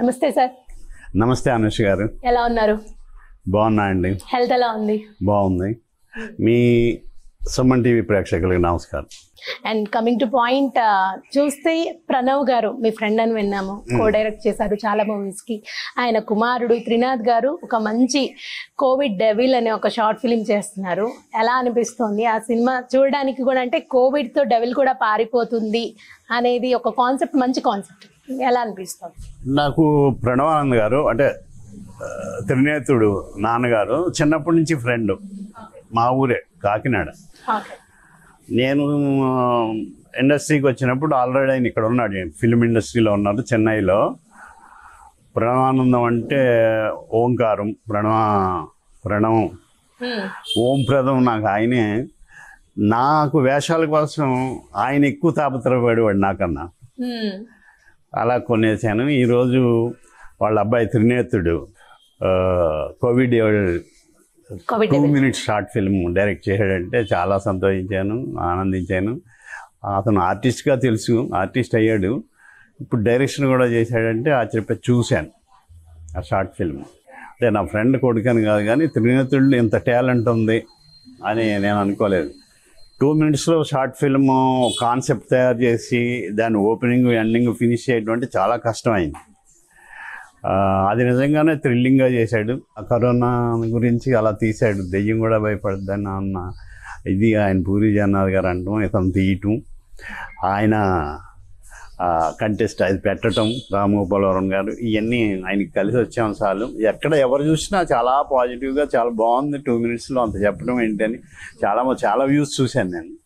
నమస్తే సార్ నమస్తే అనుష్ గారు ఎలా ఉన్నారు బాగున్నా అండి హెల్త్ ఎలా ఉంది బాగుంది మీ సుమన్ టీవీ ప్రేక్షకులకు నమస్కారం అండ్ కమింగ్ టు పాయింట్ చూస్తే ప్రణవ్ గారు మీ ఫ్రెండ్ అని విన్నాము కో డైరెక్ట్ చేశారు చాలా మూవీస్కి ఆయన కుమారుడు త్రినాథ్ గారు ఒక మంచి కోవిడ్ డెవిల్ అనే ఒక షార్ట్ ఫిలిం చేస్తున్నారు ఎలా అనిపిస్తోంది ఆ సినిమా చూడడానికి కూడా అంటే కోవిడ్తో డెవిల్ కూడా పారిపోతుంది అనేది ఒక కాన్సెప్ట్ మంచి కాన్సెప్ట్ ఎలా అనిపిస్తుంది నాకు ప్రణవానంద్ గారు అంటే త్రినేతుడు నాన్నగారు చిన్నప్పటి నుంచి ఫ్రెండ్ మా ఊరే కాకినాడ నేను ఇండస్ట్రీకి వచ్చినప్పుడు ఆల్రెడీ ఆయన ఇక్కడ ఉన్నాడు ఫిల్మ్ ఇండస్ట్రీలో ఉన్నారు చెన్నైలో ప్రణవానందం అంటే ఓంకారం ప్రణవ ప్రణవం hmm. ఓం ప్రదం నాకు ఆయనే నాకు వేషాల కోసం ఆయన ఎక్కువ తాపత్రపడేవాడు నాకన్నా hmm. అలా కొనేసాను ఈరోజు వాళ్ళ అబ్బాయి Trinetrudu Covid two minutes short film direct చేశాడంటే చాలా సంతోషించాను ఆనందించాను అతను ఆర్టిస్ట్గా తెలుసు ఆర్టిస్ట్ అయ్యాడు ఇప్పుడు డైరెక్షన్ కూడా చేశాడంటే ఆశ్చర్యపోయి చూశాను ఆ షార్ట్ ఫిల్మ్ అంటే నా ఫ్రెండ్ కొడుకని కాదు కానీ త్రినేతుడు ఇంత టాలెంట్ ఉంది అని నేను అనుకోలేదు టూ మినిట్స్లో షార్ట్ ఫిల్మ్ కాన్సెప్ట్ తయారు చేసి దాని ఓపెనింగ్ ఎండింగ్ ఫినిష్ చేయడం అంటే చాలా కష్టమైంది అది నిజంగానే థ్రిల్లింగ్గా చేశాడు ఆ కరోనా గురించి అలా తీశాడు దెయ్యం కూడా భయపడద్దని అన్న ఇది ఆయన పూరి జగన్నాథ్ గారు అంటాం ఇతను తీయటం ఆయన కంటెస్ట్ అది పెట్టడం రామగోపాలవరం గారు ఇవన్నీ ఆయనకి కలిసి వచ్చాం సార్లు ఎక్కడ ఎవరు చూసినా చాలా పాజిటివ్గా చాలా బాగుంది టూ మినిట్స్లో అంత చెప్పడం ఏంటని చాలా చాలా వ్యూస్ చూశాను నేను